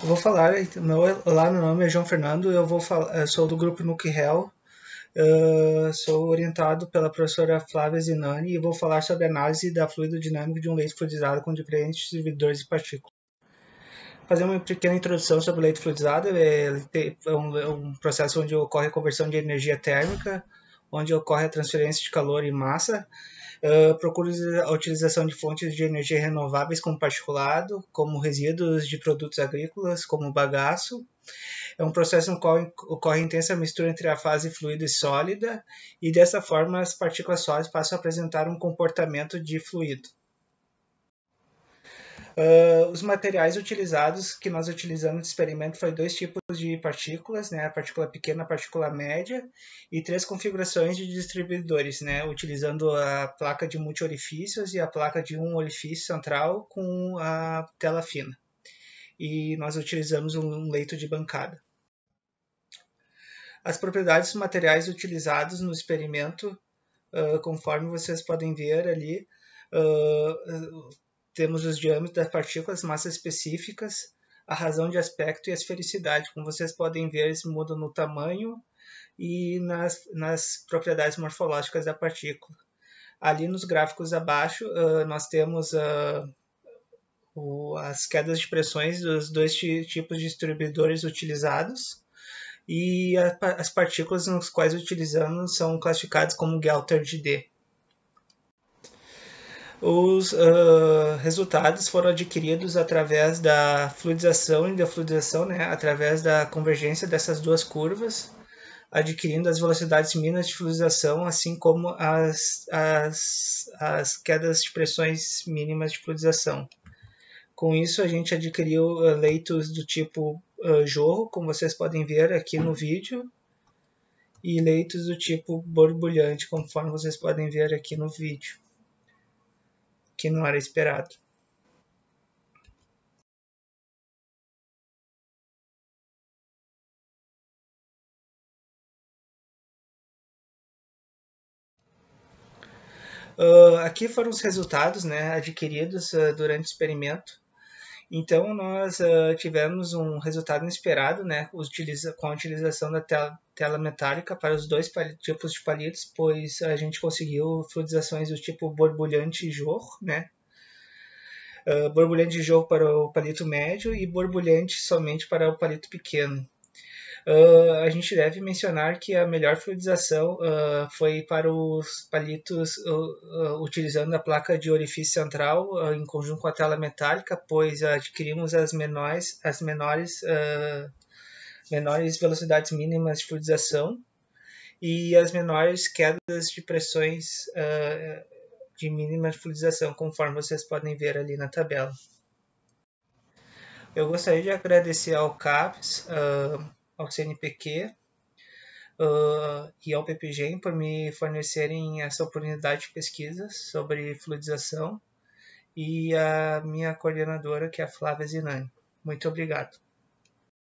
Eu vou falar, meu, é lá meu nome é João Fernando, eu vou falar, sou do grupo Nuke Hell, ah, sou orientado pela professora Flávia Zinani e vou falar sobre a análise da fluidodinâmica de um leito fluidizado com diferentes servidores e partículas. Fazer uma pequena introdução sobre o leito fluidizado, é, é um, é um processo onde ocorre a conversão de energia térmica onde ocorre a transferência de calor e massa. Uh, procura a utilização de fontes de energia renováveis como particulado, como resíduos de produtos agrícolas, como bagaço. É um processo no qual ocorre intensa mistura entre a fase fluida e sólida, e dessa forma as partículas sólidas passam a apresentar um comportamento de fluido. Uh, os materiais utilizados que nós utilizamos no experimento foi dois tipos de partículas, né? A partícula pequena, a partícula média e três configurações de distribuidores, né? Utilizando a placa de multi-orifícios e a placa de um orifício central com a tela fina. E nós utilizamos um leito de bancada. As propriedades dos materiais utilizados no experimento, uh, conforme vocês podem ver ali, uh, temos os diâmetros das partículas, massas específicas, a razão de aspecto e a esfericidade. Como vocês podem ver, eles mudam no tamanho e nas, nas propriedades morfológicas da partícula. Ali nos gráficos abaixo, uh, nós temos uh, o, as quedas de pressões dos dois tipos de distribuidores utilizados e a, as partículas nas quais utilizamos são classificadas como Gelter de D os uh, resultados foram adquiridos através da fluidização e da né, através da convergência dessas duas curvas, adquirindo as velocidades mínimas de fluidização, assim como as, as, as quedas de pressões mínimas de fluidização. Com isso, a gente adquiriu uh, leitos do tipo uh, jorro, como vocês podem ver aqui no vídeo, e leitos do tipo borbulhante, conforme vocês podem ver aqui no vídeo que não era esperado. Uh, aqui foram os resultados né, adquiridos uh, durante o experimento. Então, nós uh, tivemos um resultado inesperado né, utiliza, com a utilização da tela, tela metálica para os dois tipos de palitos, pois a gente conseguiu fluidizações do tipo borbulhante e jorro, né? Uh, borbulhante de jorro para o palito médio e borbulhante somente para o palito pequeno uh, a gente deve mencionar que a melhor fluidização uh, foi para os palitos uh, utilizando a placa de orifício central em conjunto com a tela metálica, pois adquirimos as menores, as menores, menores velocidades mínimas de fluidização e as menores quedas de pressões de mínima fluidização, conforme vocês podem ver ali na tabela. Eu gostaria de agradecer ao CAPES uh, ao CNPq uh, ah, e ao PPGEM por me fornecerem essa oportunidade de pesquisa sobre fluidização e a minha coordenadora, que é a Flávia Zinani. Muito obrigado.